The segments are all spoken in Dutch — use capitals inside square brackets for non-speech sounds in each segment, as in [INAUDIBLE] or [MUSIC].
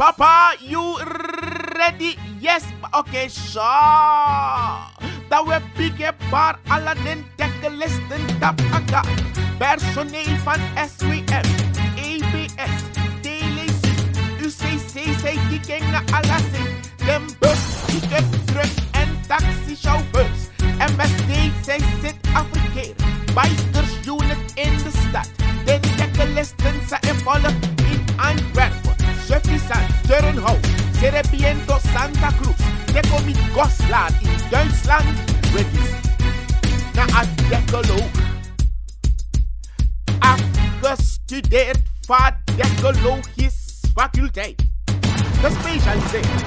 Papa, you ready? Yes, okay, sure. Daar we bigge bar Aladdin tekkelisten tapaka. Personeel van SWM, ABS, TLC, UCC, zij kijken Alassé. Den bus, pick-up truck en taxichauffeurs. MSD, zij zit afgekeerd. Bikers unit in de stad. De tekkelisten zijn volop in Antwerpen. Texas and Turnhout. Ze Santa Cruz. Ze kom in Goslar in Duitsland. Redis. Na adekoloog. Afgestudeerd van dekologische faculteit. Gespecialiseerd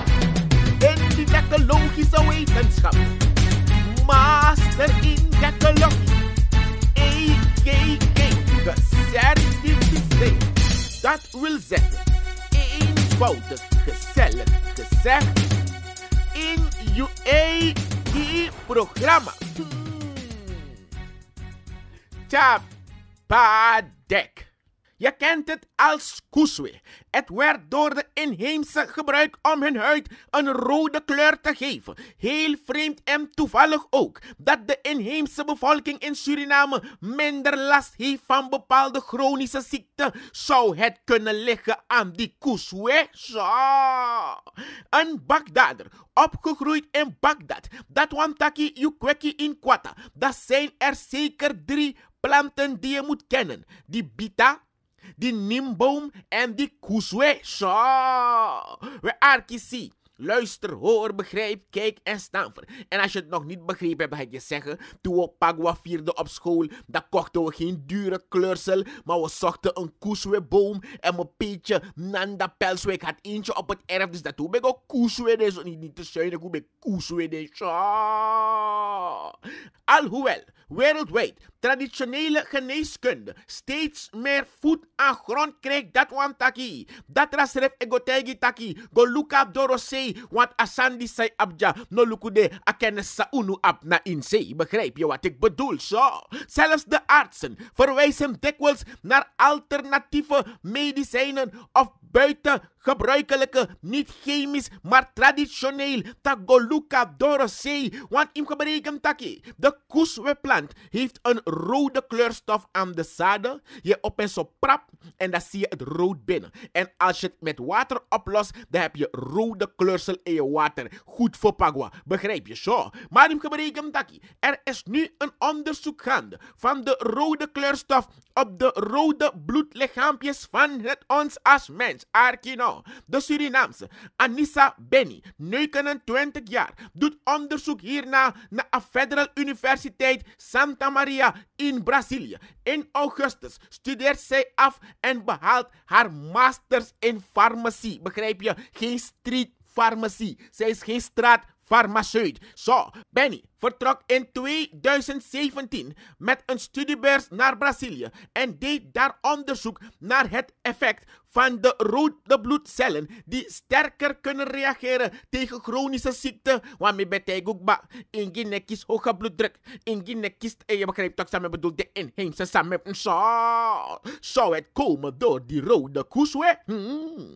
in de dekologische wetenschap. Master in dekologie. EKK gecertificeerd. Dat wil zeggen Wouden, gezellig, gezegd. In je eigen programma. deck. Je kent het als kuswe. Het werd door de inheemse gebruikt om hun huid een rode kleur te geven. Heel vreemd en toevallig ook dat de inheemse bevolking in Suriname minder last heeft van bepaalde chronische ziekten. Zou het kunnen liggen aan die kuswe? Zo. Een Bagdader, opgegroeid in Bagdad. Dat wantaki yukweki in Kwata. Dat zijn er zeker drie planten die je moet kennen. Die bita, the Nimboom, and the Kuswe Shaw. We are Kisi. Luister, hoor, begrijp, kijk en staan voor. En als je het nog niet begrepen hebt, ga ik je zeggen: toen we Pagua vierden op school, dan kochten we geen dure kleursel, maar we zochten een boom En mijn peetje Nanda Pelswijk had eentje op het erf, dus dat toen ik ook koeswe dus niet, niet te zuinig, hoe ik koeswe dus. Alhoewel wereldwijd traditionele geneeskunde steeds meer voet aan grond krijgt, dat wantaki. Dat rasref egotegi taki, up dorose nee, want Asandi zei Abja, no lukude, akenne Saunu ab na inzee. Begrijp je wat ik bedoel? Zo. Zelfs de artsen verwijzen dikwijls naar alternatieve medicijnen of buiten gebruikelijke, niet chemisch, maar traditioneel, tagoluka dorosei, want im gebreken taki. De plant heeft een rode kleurstof aan de zaden, je op en zo prap en dan zie je het rood binnen. En als je het met water oplost, dan heb je rode kleursel in je water. Goed voor pagwa, begrijp je zo? Maar im gebreken taki, er is nu een onderzoek gaande van de rode kleurstof op de rode bloedlichaampjes van het ons als mens, Arkino de Surinaamse Anissa Benny, 29 jaar, doet onderzoek hierna naar de Federal Universiteit Santa Maria in Brazilië. In augustus studeert zij af en behaalt haar masters in farmacie. Begrijp je? Geen street farmacie. Zij is geen straat farmaceut. Zo, Benny vertrok in 2017 met een studiebeurs naar Brazilië en deed daar onderzoek naar het effect van de rode bloedcellen die sterker kunnen reageren tegen chronische ziekten. Waarmee betekent ook ba, inginekis hoge bloeddruk, inginekis, en eh, je begrijpt ook samen bedoelt de inheemse samen. Zo, zou het komen door die rode koeswe? Hmm.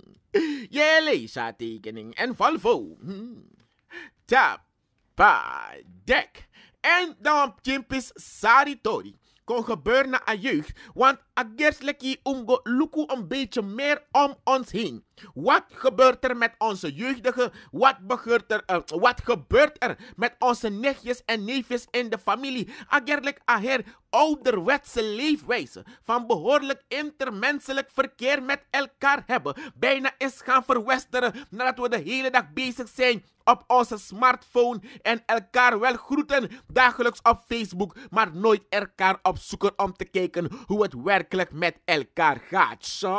Je leest haar tekening en volvo. Hmm dek En dan Chimpis Saritori. Kon gebeuren na een jeugd, want a gerstleki omgo luku een beetje meer om ons heen. Wat gebeurt er met onze jeugdigen? Wat, gebeurt er, eh, wat gebeurt er met onze nichtjes en neefjes in de familie? Agerlijk aher ouderwetse leefwijze van behoorlijk intermenselijk verkeer met elkaar hebben, bijna is gaan verwesteren nadat we de hele dag bezig zijn op onze smartphone en elkaar wel groeten dagelijks op Facebook, maar nooit elkaar opzoeken om te kijken hoe het werkelijk met elkaar gaat. Zo.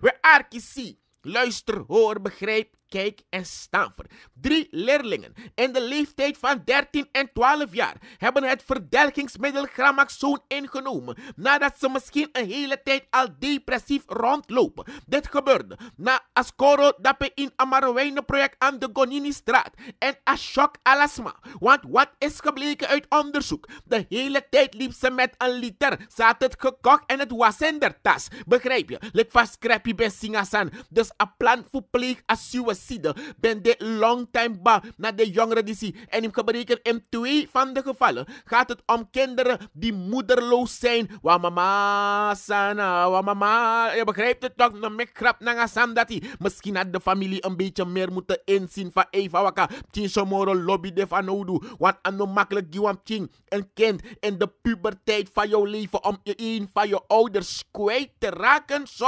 We arkisi. Luister, hoor, begrijp Kijk en Staver. Drie leerlingen in de leeftijd van 13 en 12 jaar hebben het verdelkingsmiddel Gramaxoon ingenomen nadat ze misschien een hele tijd al depressief rondlopen. Dit gebeurde na Ascoro Dape in Amarowijnen project aan de Gonini-straat en Ashok Alasma. Want wat is gebleken uit onderzoek? De hele tijd liep ze met een liter, zat het gekocht en het was in de tas. Begrijp je? Lek scrapy scrappy Dus een plan voor pleeg als genocide. Ben dit long time ba naar de jongeren die zie. En ik bereken in twee van de gevallen gaat het om kinderen die moederloos zijn. Wa mama sana, wa mama. Je begrijpt het toch? Nog mek grap na nou, sam dat hij. Misschien had de familie een beetje meer moeten inzien van Eva waka. Tien somoro lobby de van oudu. Want anno makkelijk giwam tien. Een kind in de puberteit van jouw leven om je een van je ouders kwijt te raken. Zo,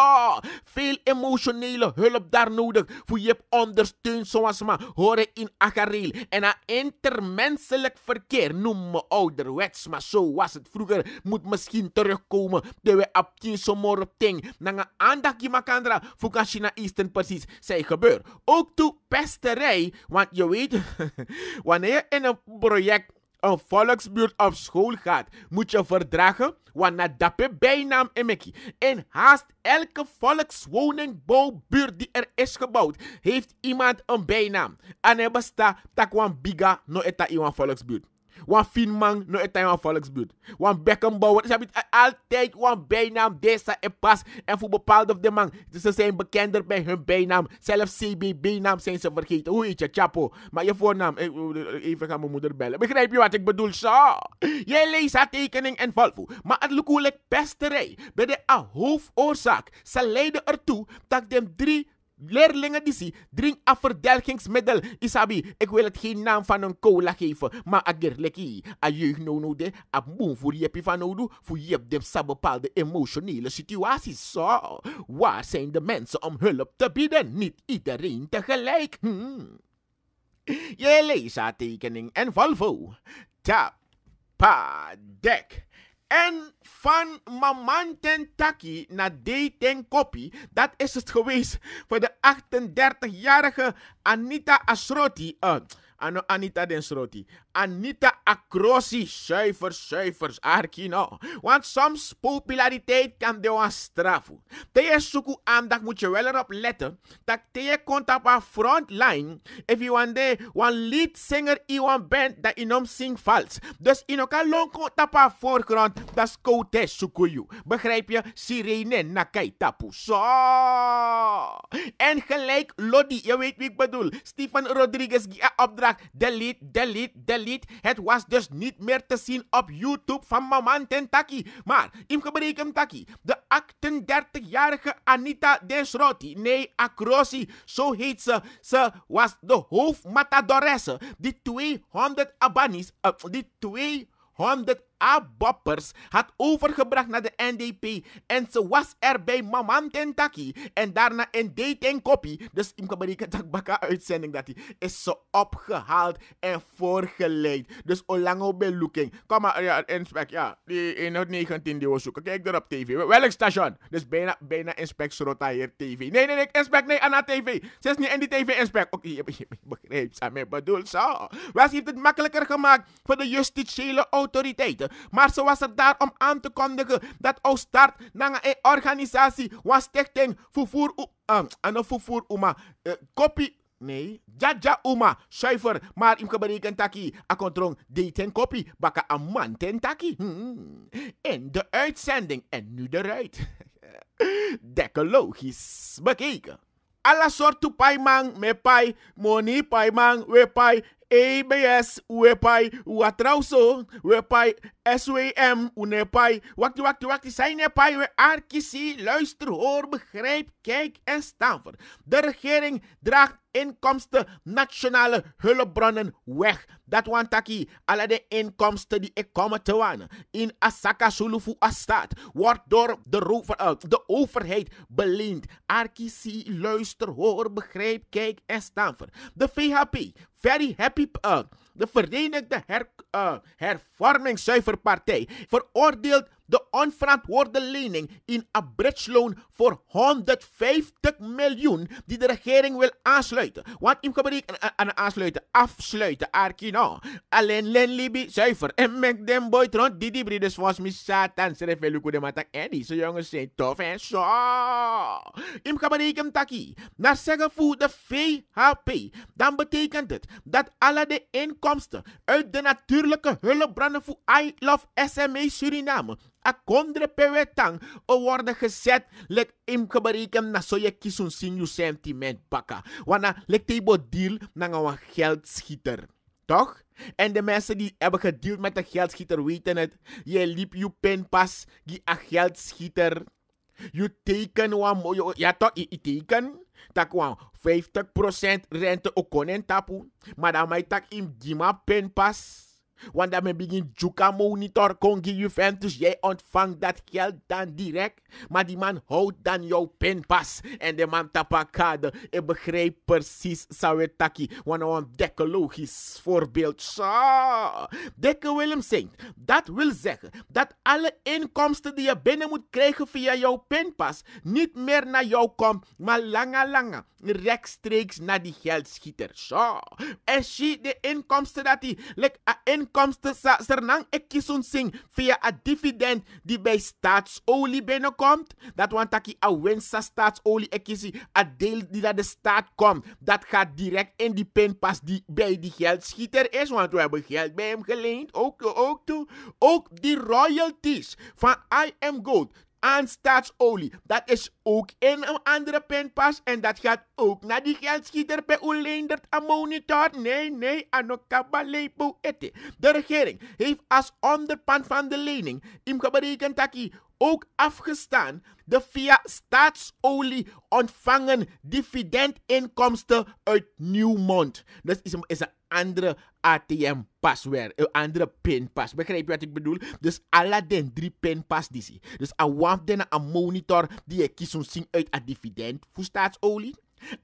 veel emotionele hulp daar nodig voor je ondersteunt zoals we horen in Agaril. En aan intermenselijk verkeer, noem me ouderwets, maar zo was het vroeger, moet misschien terugkomen. De we op tien somor op ting. Nanga aandacht makandra, fukashina eastern precies, zij gebeurt. Ook toe pesterij, want je weet, [LAUGHS] wanneer in een project een volksbuurt op school gaat, moet je verdragen, want na dappe bijnaam emeki. In haast elke volkswoningbouwbuurt die er is gebouwd, heeft iemand een bijnaam. En er bestaat takwan biga no eta iwan volksbuurt. Want man, no het wan volksbuurt. Want Beckenbauer, ze hebben altijd wan bijnaam deze en pas. En voor bepaalde de man, ze zijn bekender bij hun bijnaam. Zelfs CBB-naam zijn ze vergeten. Hoe heet je, Chapo? Maar je voornaam, eh, eh, eh, even gaan mijn moeder bellen. Begrijp je wat ik bedoel, zo? Jij leest haar tekening en volvo. Maar het lukt pesterij bij de hoofdoorzaak. Ze leiden ertoe dat de drie leerlingen die zien, drink afverdelgingsmiddel. Isabi, ik wil het geen naam van een cola geven, maar agerleki, a jeugd no no de, a voor je van nodu, voor je de sa bepaalde emotionele situaties. Zo, waar zijn de mensen om hulp te bieden? Niet iedereen tegelijk. Hmm. Je leest tekening en Volvo. Tap, pa, dek. En van Maman taki naar dating kopie, dat is het geweest voor de 38-jarige Anita Asroti. Eh, Ano Anita den Sroti. Anita Acrosi. Zuivers, zuivers. Arkino. Want soms populariteit kan de wan straffen. Tegen zoeken aandacht moet je wel erop letten. Dat je komt op frontline. If you one day one lead singer in band dat in hem zingt vals. Dus in elkaar long op voorgrond. Dat is koud zoeken you. Begrijp je? Sirene nakai tapu. Zo. En gelijk Lodi. Je weet wie ik bedoel. Stefan Rodriguez. Opdracht delete, delete, delete. Het was dus niet meer te zien op YouTube van Maman Tentaki. Maar, in gebreken Taki, de 38-jarige Anita Desroti, nee, Acrosi, zo heet ze. Ze was de hoofdmatadoresse die 200 abanis, eh, die 200 A-boppers had overgebracht naar de NDP. En ze was er bij Maman Tentaki. En daarna in Dating Copy. Dus ik heb een uitzending dat hij is ze opgehaald en voorgeleid. Dus Olango bij Looking. Kom maar, ja, inspect. Ja, die 119 die we zoeken. Kijk er op TV. Welk station? Dus bijna, bijna inspect hier TV. Nee, nee, nee, inspect. Nee, Ana TV. Ze is niet in die TV inspect. Oké, okay, je begrijpt. Ze bedoelt zo. Wes heeft het makkelijker gemaakt voor de justitiële autoriteiten maar ze was er daar om aan te kondigen dat Oostart naar een organisatie was stichting vervoer aan en vervoer uma eh, kopie Nee, jaja uma, zuiver, maar heb gebreken taki, Akontrong, control de ten kopie, baka a man ten taki. In hmm, hmm. de uitzending en nu eruit. [LAUGHS] Dekologisch bekeken. Alla soort pai mang, me pai, moni pai we pai, ABS, wepai, watrauso, wepai, SWM, unepai, wakti wakti wakti, zijn Nepai we arkisi, luister, hoor, begrijp, kijk en staan voor. De regering draagt inkomsten, nationale hulpbronnen weg. Dat wantaki, alle de inkomsten die ik kom te wan. in Asaka Sulufu Astat wordt door de, eh, de overheid beleend. Arkisi, luister, hoor, begrijp, kijk en staan voor. De VHP very happy uh de Verenigde Her, uh, Hervormingszuiverpartij, veroordeelt de onverantwoorde lening in een bridgeloan voor 150 miljoen die de regering wil aansluiten. Want ik gebruik eh, eh, aan aansluiten, afsluiten, arkino. Alleen len zuiver. En met den boy tron die die brides was mi satan de matak. En die jongens zijn tof en zo. Ik gebruik hem taki. Naar zeggen voor de VHP. Dan betekent het dat alle de inkomsten inkomsten uit de natuurlijke hulpbronnen voor I Love SME Suriname. Akondre pewetang o worden gezet lek im na zo je kisun sin sentiment bakka. Wana lek tebo deal na een geldschieter. Toch? En de mensen die hebben gedeeld met de geldschieter weten het. Je liep je pinpas, die a geldschieter. Je teken, ja toch, je teken tak wan 50% rente okonen tapu, maar dan mij tak im gima pas. Want dan begin Juka monitor Congi Juventus. Jij ontvangt dat geld dan direct. Maar die man houdt dan jouw pinpas. En de man tapakade. Ik begrijp precies het Sawetaki. Want nou een ontdekkologisch voorbeeld. Zo. Dikke Willem zingt. Dat wil zeggen dat alle inkomsten die je binnen moet krijgen via jouw pinpas. Niet meer naar jou komt. Maar langer langer Rechtstreeks naar die geldschieter. Zo. En zie de inkomsten dat hij. Like, inkomsten Sernang Ekisun Sing via a dividend die bij staatsolie binnenkomt. Dat want dat a winst staatsolie zie a deel die naar de staat komt. Dat gaat direct in die pas die bij die geldschieter is, want we hebben geld bij hem geleend. Ook, ook, toe. ook die royalties van I Am Gold aan staatsolie. Dat is ook in een andere penpas en dat gaat ook naar die geldschieter bij Oleendert Ammonitor. monitor. Nee, nee, anokabalepo eti. De regering heeft als onderpand van de lening im berekend dat ook afgestaan de via staatsolie ontvangen dividendinkomsten uit Nieuwmond. Dat is een, is een andere atm password, een andere pinpas. Begrijp je wat ik bedoel? Dus Aladdin 3 drie pinpas die zie. Dus monitor die je kiest zien uit a dividend voor staatsolie.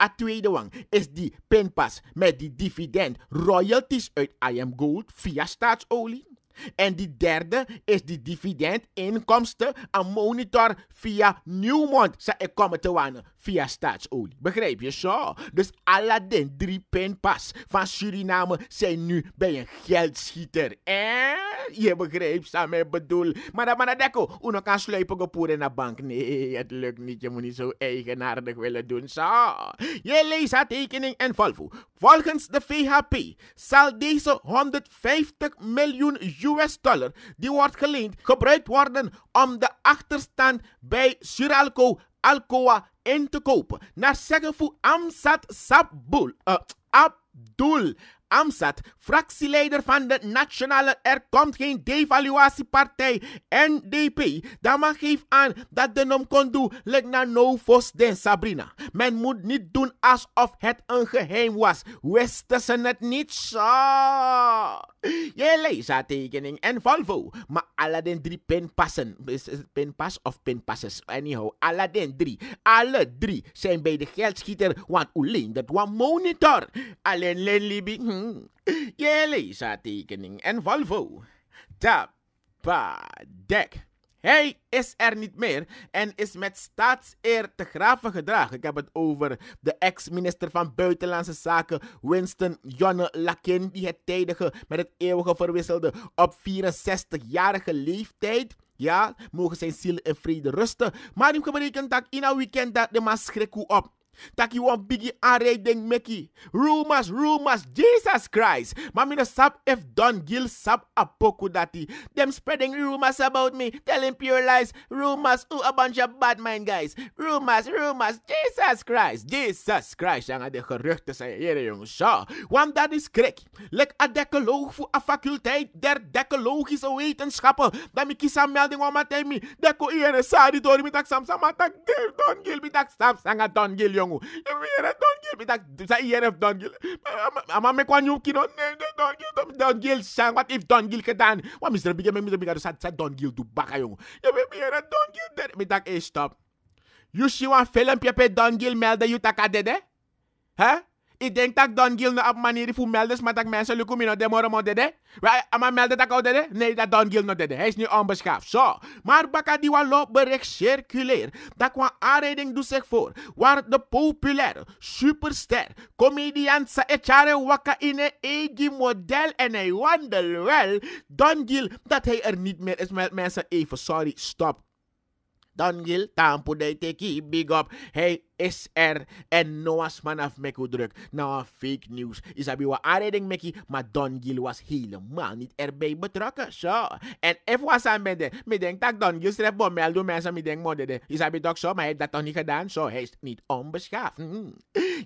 A tweede wang is die pinpas met die dividend royalties uit IM Gold via staatsolie. En die derde is die dividendinkomsten aan monitor via Newmont. Zij komen te wonen via staatsolie. Begrijp je zo? Dus Aladdin, drie pinpas van Suriname zijn nu bij een geldschieter. Eh? Je begrijpt, samen bedoel. Maar dat deko, uno kan sluipen gepoer in de bank. Nee, het lukt niet. Je moet niet zo eigenaardig willen doen. Zo. Je leest haar tekening en Volvo. Volgens de VHP zal deze 150 miljoen euro US dollar die wordt geleend gebruikt worden om de achterstand bij Suralco Alcoa in te kopen. Naar zeggen voor Amsat Sabul, eh, Abdul Amzat, fractieleider van de Nationale Er komt geen devaluatiepartij NDP, dan man geef aan dat de nom kondu lek na no Vos den Sabrina. Men moet niet doen alsof het een geheim was. Westen ze het niet zo. Je leest aantekening en Volvo, maar Aladdin 3 pinpassen. pinpas of pinpasses? Anyhow, Aladdin 3. Alle drie zijn bij de geldschieter, want u dat one monitor. Alleen Len Libi, hm, Mm. Jelisa tekening en Volvo. Tapadek. Hij is er niet meer en is met staatseer te graven gedragen. Ik heb het over de ex-minister van Buitenlandse Zaken Winston Jonne Lakin, die het tijdige met het eeuwige verwisselde op 64-jarige leeftijd. Ja, mogen zijn ziel in vrede rusten. Maar die berekent dat in een weekend dat de maas schrik op. Taki wan bigi anrey den meki. Rumors, rumors, Jesus Christ. Mami no sab ef Don Gil sab apoku dati. Them spreading rumors about me, telling pure lies. Rumors, who a bunch of bad mind guys. Rumors, rumors, Jesus Christ. Jesus Christ. Yang de geruchten zijn hier yung Shaw. One dat is krek. Lek a decoloog voor a faculteit der decologische wetenschappen. Dan mi kisa melding wan matemi. Deko ere mi tak sam sam atak. Don Gil mitak sanga Don Gil yung. E mwen mwen a dongil, mi tak, sa i ene f dongil. A man me kwan yon ki non ne, dongil, dongil san, wat if dongil ke dan? Wan mwen mwen mwen mwen mwen sa dongil doubaka yon. E mwen mwen mwen a dongil, mi tak e stop. Youshi wan felan pe pe dongil melde yotaka dede? Ha? Ik denk dat Don Gil nou op manier voor melden, maar dat mensen lukken me de morgen dede. Maar melden dat ik dede? Nee, dat Don Gil nog dede. Hij is nu onbeschaafd. Zo. Maar Bakadiwa loopt bericht circuleer. Dat qua aanrijding doet zich voor. Waar de populaire superster, comedian Saechare Waka in een eigen model. En hij wandel wel. Don Gil, dat hij er niet meer is met mensen. Even, sorry, stop. Daniel Tampo, teki big up. hey SR En Noah's af meku druk. Nou, fake news. Isabiwa aanreding meki, maar Don Gil was helemaal niet erbij betrokken. Zo. En even was aan me denk dat Don Gil schrijft bom, mensen, me denk modder. Isabi toch zo, maar hij dat toch niet gedaan. Zo, hij is niet onbeschaafd.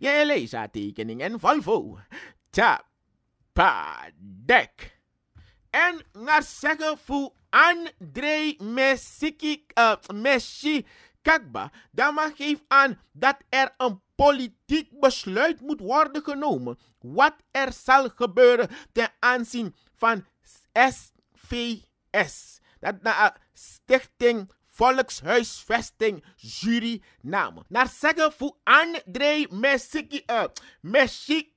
Je Jij tekening en Volvo. Tja, pa, deck. En naar zeggen voor André Messi, uh, eh, Kakba. Dan maar geeft aan dat er een politiek besluit moet worden genomen. Wat er zal gebeuren ten aanzien van SVS. Dat uh, Stichting Volkshuisvesting Suriname. Naar zeggen voor André Messi, eh,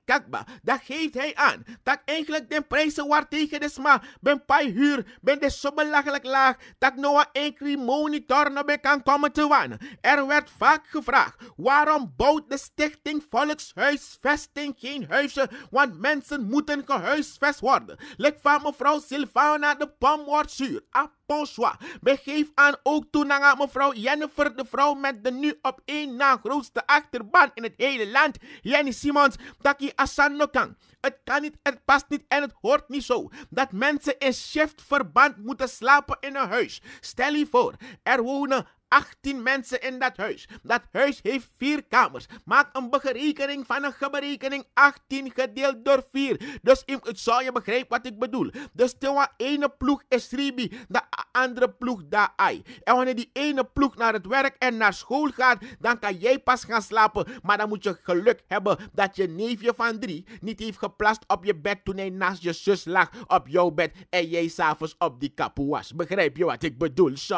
Kakba, dat geeft hij aan. Dat eigenlijk de prijzen waar tegen de sma, ben pai huur, ben de zo belachelijk laag, dat noa enkele monitor nog ben kan komen te wanen. Er werd vaak gevraagd, waarom bouwt de stichting Volkshuisvesting geen huizen, want mensen moeten gehuisvest worden. Lek van mevrouw Silvana de pom wordt zuur. Ah, bonsoir. geeft aan ook toen naar mevrouw Jennifer, de vrouw met de nu op één na grootste achterban in het hele land. Jenny Simons, dat hij asano kan. Het kan niet, het past niet en het hoort niet zo. Dat mensen in shiftverband moeten slapen in een huis. Stel je voor, er wonen 18 mensen in dat huis. Dat huis heeft vier kamers. Maak een berekening van een berekening. 18 gedeeld door 4. Dus ik zou je begrijpen wat ik bedoel. Dus de ene ploeg is Ribi, de andere ploeg Daai. En wanneer die ene ploeg naar het werk en naar school gaat, dan kan jij pas gaan slapen. Maar dan moet je geluk hebben dat je neefje van 3 niet heeft geplast op je bed toen hij naast je zus lag op jouw bed en jij s'avonds op die kapoe was. Begrijp je wat ik bedoel? Zo.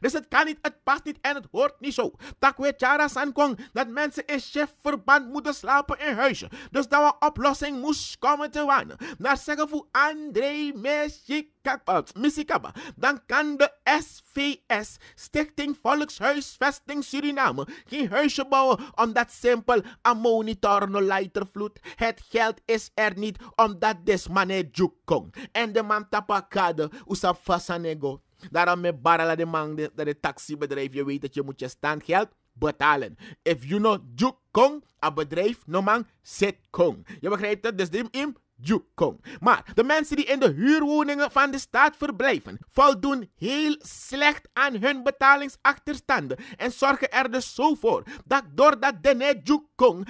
Dus het kan niet, het past niet en het hoort niet zo. Tak weer Chara Sankong dat mensen in chefverband moeten slapen in huizen. Dus dat we oplossing moest komen te wanen. Naar zeggen voor André Messi Missikaba, dan kan de SVS, Stichting Volkshuisvesting Suriname, geen huisje bouwen omdat simpel een monitor no lighter vloed. Het geld is er niet omdat des mané jukong. En de man tapakade, usap fasanego. Daarom met barala de man dat de taxibedrijf, je weet dat je moet je standgeld betalen. If you know juk kong, a bedrijf no man zit kong. Je begrijpt het? Dus dim im juk kong. Maar de mensen die in de huurwoningen van de staat verblijven, voldoen heel slecht aan hun betalingsachterstanden en zorgen er dus zo voor dat doordat de net juk kong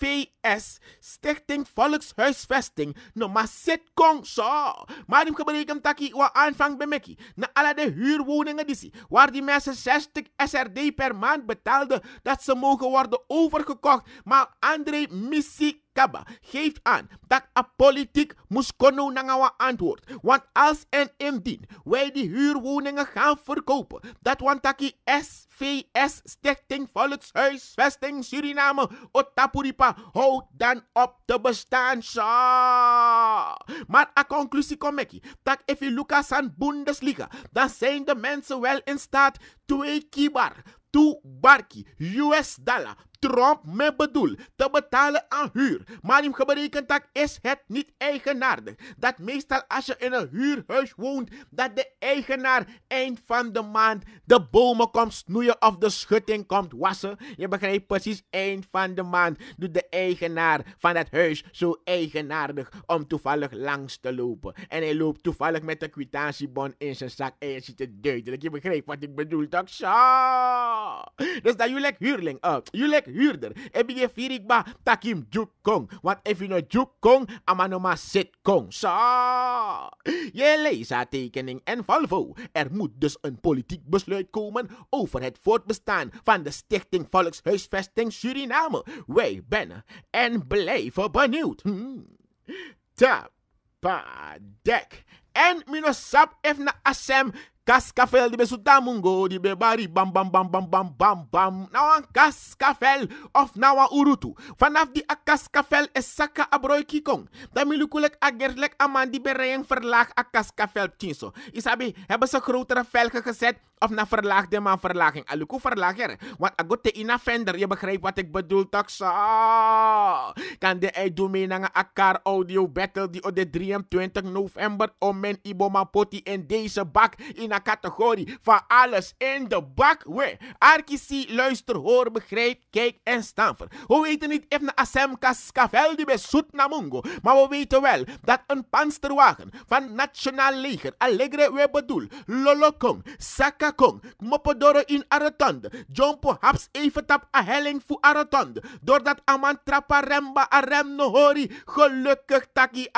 VS, Stichting Volkshuisvesting, zit nou, kong zo. Maar die gebreken dat wat aanvang bij Na nou, alle de huurwoningen die waar die mensen 60 SRD per maand betaalden, dat ze mogen worden overgekocht. Maar André Missie Kaba geeft aan dat een politiek moest kono nangawa antwoord. Want als en indien wij die huurwoningen gaan verkopen, dat wantaki SVS Stichting Volkshuisvesting Suriname Otapuripa houdt dan op te bestaan. Maar a conclusie kom ik, dat als je Lucas aan Bundesliga, dan zijn de mensen wel in staat twee kibar, two barki, US dollar, Trump me bedoel te betalen aan huur. Maar in gebreken dat is het niet eigenaardig. Dat meestal als je in een huurhuis woont, dat de eigenaar eind van de maand de bomen komt snoeien of de schutting komt wassen. Je begrijpt precies, eind van de maand doet de eigenaar van het huis zo eigenaardig om toevallig langs te lopen. En hij loopt toevallig met de kwitantiebon in zijn zak en je ziet het duidelijk. Je begrijpt wat ik bedoel, toch zo? Dus dat jullie huurling, op. Eh, jullie huurder. Ebi je ba, takim juk kong. Want even no juk kong, amanoma sit kong. Sa! Je leest haar tekening en volvo. Er moet dus een politiek besluit komen over het voortbestaan van de Stichting Volkshuisvesting Suriname. Wij ben en blijven benieuwd. Hmm. Dek. En minosap even naar Assem Cascavel, die Besutamungo, die Bebari, bam bam bam bam bam bam bam. Nou een Cascavel of nou Urutu. Vanaf die a Akaskafel is e Saka Abroi Kikong. Dan milukulek a Gerlek Aman die bereying verlaag a Cascavel Tinso. Isabi, hebben ze grotere velgen gezet of na verlaagde man verlaging. Aluku verlager. Want a inafender ina je begrijpt wat ik bedoel, taksa. Kan de ei doen naar akar audio battle die op de 23 november om men Iboma Poti in deze bak in na categorie van alles in de bak. We. Arkisi, luister, hoor, begrijp, kijk en stamper. We weten niet even naar Asemkas Kaveldi bij Namungo. Maar we weten wel dat een pansterwagen van Nationaal Leger, Allegre we bedoel, Saka Kong, Mopodoro in Aratande, Jompo Haps even a helling voor Aratande. Doordat Aman Traparemba Arem hori, gelukkig Taki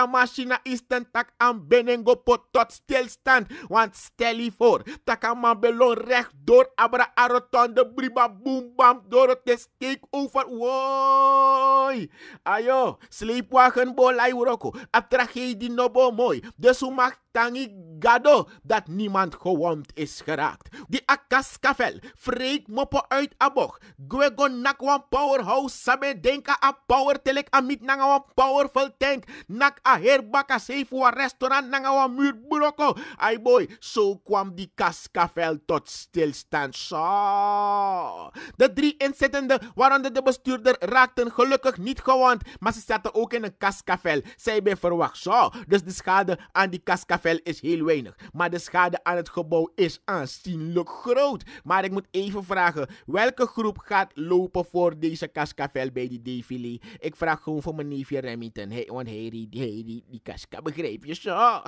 is ten Tak aan Benengo pot tot stilstand. Want stel voor. Takama belon recht door Abra Arotonde Briba Boom Bam door het steek over. Woi! Ayo, sleepwagen bolai uroko. Atragedi nobo mooi. de de mag Tangi Gado dat niemand gewond is geraakt. Die Akaskavel, Freek Moppo uit Abog, na Nakwan Powerhouse, Sabe Denka a Power Telek Amit Nangawan Powerful Tank, Nak a Herbaka a Restaurant Nangawan Muur Brokko. Ay boy, zo kwam die Kaskavel tot stilstand. Sa De drie inzittenden, waaronder de bestuurder, raakten gelukkig niet gewond, maar ze zaten ook in een Kaskavel. Zij ben verwacht. Zo. Dus de schade aan die Kaskavel is heel weinig. Maar de schade aan het gebouw is aanzienlijk groot. Maar ik moet even vragen, welke groep gaat lopen voor deze Cascavel bij die defilé? Ik vraag gewoon voor mijn neefje Remington, hey, want hij hey, die, die, die Casca begrijp je zo?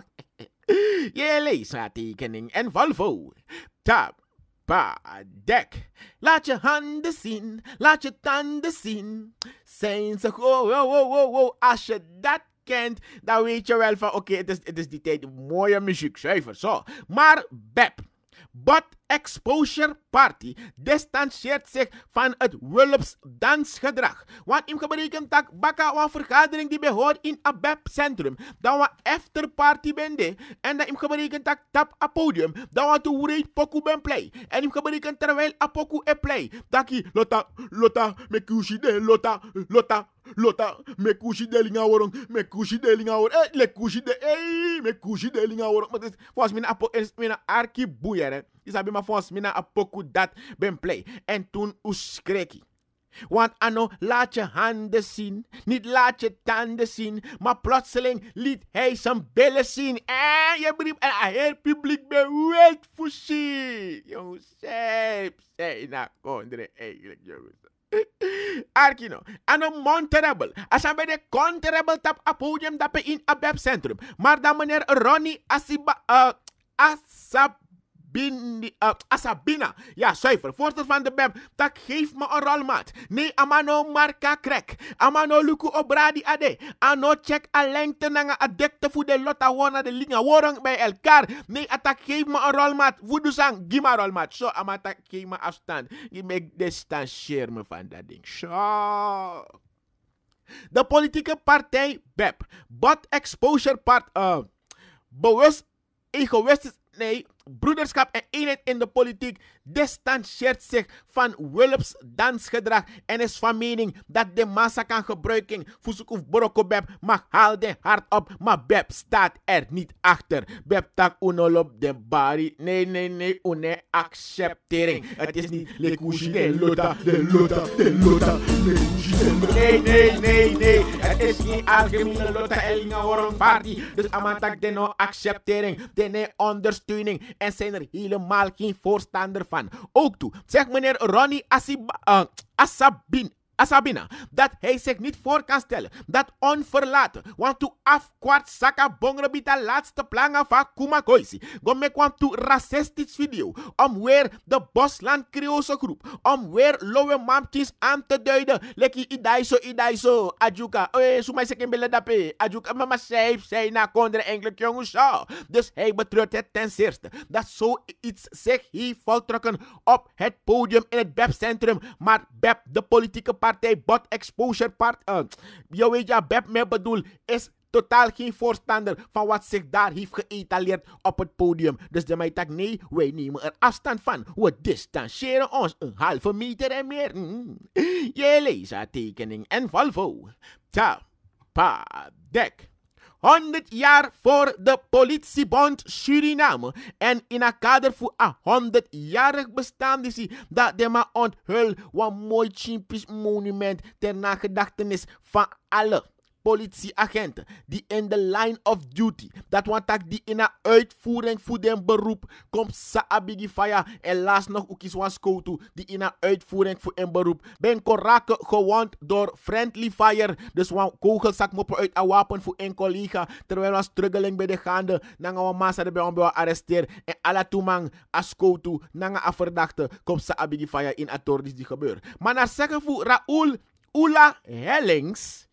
[LAUGHS] Je leest tekening en Volvo. Tab. Dek. Laat je handen zien, laat je tanden zien. Zijn ze, gewoon, oh, oh, wow, oh, wow, als je dat kent, dan weet je wel van oké, het, is, het is die tijd mooie muziek, zuiver, zo. Maar BEP, Bot Exposure Party distancieert zich van het Wulps dansgedrag. Want in berekent dat baka een vergadering die behoort in ABEP Centrum. Dan we after party bende. En dat in berekent dat tap a podium. Dan we hoe reed poku ben play. En in berekent terwijl a poku e play. Daki lota, lota, me de lota, lota. Lota, me kushi linga worong, me kushi linga worong, eh, le kushi de, eh, me kushi linga worong. Maar het is volgens mij een arki boeier, je sabi maar mina a een pokoe dat ben play. En toen oeskreki. Want ano laat je handen zien, niet laat je tanden zien, maar plotseling liet hij zijn billen zien. En je brief eh, en een heel publiek beweegt fushi. Jongens, zeep, zei na kondre eigenlijk, jongens. [LAUGHS] Arkino, ano monterable. Asa bij de conterable tap apodium dappen in abeb centrum. Maar dan meneer Ronnie Asiba, uh, Asab Bindi uh, eh, Asabina. Ja, zuiver. Voorzitter van de BEM. Tak geef me een rolmaat. Nee, amano marka krek. Amano luku obradi ade. Ano check a lengte nanga adekte voor de lotta wona de linga worong bij elkaar. Nee, atak eh, geef me een rolmaat. Woedusang, gima rolmaat. Zo, so, amatak geef me afstand. Ik distancieer me van dat ding. Zo. De politieke partij BEP. Bot Exposure Part... Uh, bewust egoïstisch... Nee, broederschap en eenheid in de politiek distancieert zich van Wulps dansgedrag en is van mening dat de massa kan gebruiken. Fusukuf Borokobeb mag haal de op, maar Beb staat er niet achter. Beb tak unolop de bari. Nee, nee, nee, une acceptering. Het is niet le de lota, de lota, de lota, Nee, nee, nee, nee. Het is niet algemene lota en horn party. Dus amatak de no acceptering, de nee ondersteuning en zijn er helemaal geen voorstander van. Ook toe, zegt meneer Ronnie Asiba, eh, Asabin, Asabina, dat hij zich niet voor kan stellen, dat onverlaten, want toe afkwart saka bongrebita laatste planga van Kuma Koisi, gomme kwam toe racistisch video, om weer de Bosland Creoolse groep, om weer lowe mamtjes aan te duiden, leki idaiso idaiso, ajuka, oe, sumai sekin bele dape, ajuka, mama seif, zei na kondre enkele jongens zo. Dus hij betreurt het ten zeerste, dat zoiets zich hier voltrokken op het podium in het bep maar BEP, de politieke partij Bot Exposure Part, uh, je weet ja, Beb me bedoel, is totaal geen voorstander van wat zich daar heeft geëtaleerd op het podium. Dus de meid nee, wij nemen er afstand van. We distancieren ons een halve meter en meer. Mm. Je leest tekening en Volvo. Ta, pa, dek. 100 jaar voor de politiebond Suriname. En in een kader voor een 100-jarig bestaan is dat de maar onthul wat mooi chimpisch monument ter nagedachtenis van alle politieagent die in de line of duty, dat want dat die in de uitvoering voor den beroep, komt sa abigi faya en laatst nog ook iets was koutu, die in de uitvoering voor een beroep, ben korake gewond door friendly fire, dus want kogelzak moppen uit een wapen voor een collega, terwijl was struggling bij de gaande, nanga wan massa de bij onbewa arresteer, en ala toemang as koutu, nanga a verdachte, komt sa abigi faya in a die gebeurt Maar naar zeggen voor Raoul Ula Hellings,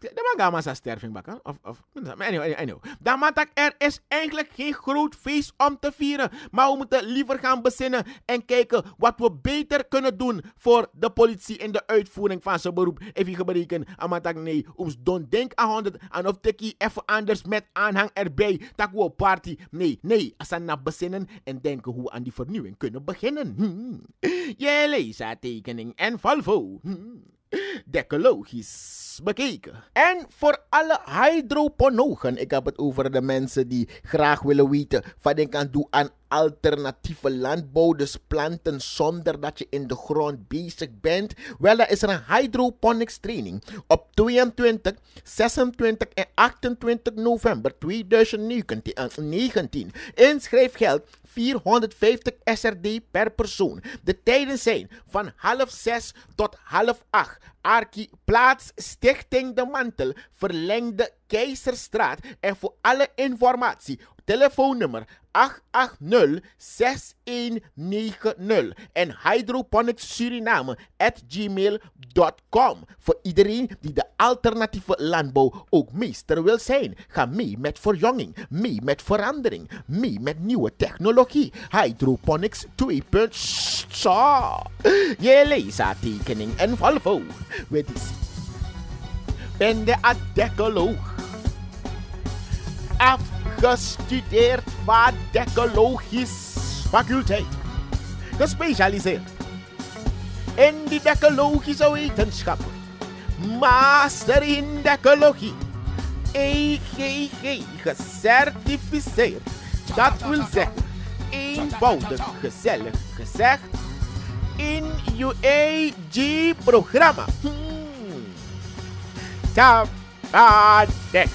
de man gaat zijn sterving bakken. Of, of, anyway, Dan maakt er is eigenlijk geen groot feest om te vieren. Maar we moeten liever gaan bezinnen en kijken wat we beter kunnen doen voor de politie in de uitvoering van zijn beroep. Even gebreken. Maar nee, Oms don't denk aan 100 en of tikkie even anders met aanhang erbij. Tak we party. Nee, nee. Als we naar bezinnen en denken hoe we aan die vernieuwing kunnen beginnen. Hm. Je leest tekening en volvo. Hmm decologisch bekeken. En voor alle hydroponogen, ik heb het over de mensen die graag willen weten wat ik kan doen aan alternatieve landbouw, dus planten zonder dat je in de grond bezig bent? Wel, dat is een hydroponics training. Op 22, 26 en 28 november 2019. Inschrijfgeld 450 SRD per persoon. De tijden zijn van half 6 tot half 8. Arki, plaats Stichting De Mantel, verlengde Keizerstraat. En voor alle informatie telefoonnummer 880-6190 en Suriname at gmail.com. Voor iedereen die de alternatieve landbouw ook meester wil zijn, ga mee met verjonging, mee met verandering, mee met nieuwe technologie. Hydroponics 2.0. Je tekening en Volvo. Weet bende Ben de adekkelo. Af Gestudeerd Vadecologisch Faculteit. Gespecialiseerd in die decologische wetenschappen. Master in decologie. EGG gecertificeerd. Dat wil zeggen, eenvoudig gezellig gezegd, in UAG-programma. Hmm. Tabadek.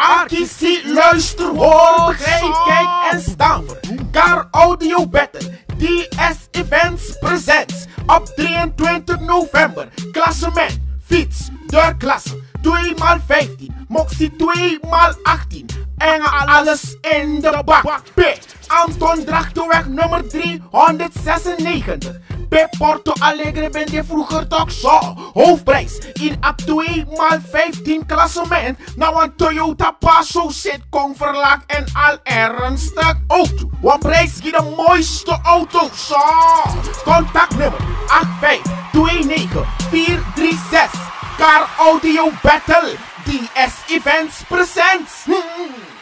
Arkisie, luister, hoor, geen kijk en staan Car audio Audio Battle DS Events Presents Op 23 november Klassement, fiets, deurklasse 2x15, Moxie 2x18 enge alles in de bak. P. Anton Drachtenweg nummer 396. Pip Porto Alegre ben je vroeger toch zo. Hoofdprijs in a 2x15 klassement. Nou een Toyota Passo zit kon verlaag en al ernstig auto. Wat prijs je de mooiste auto zo. Contactnummer 2,9, 436. Car Audio Battle. BS Events presents. Hmm.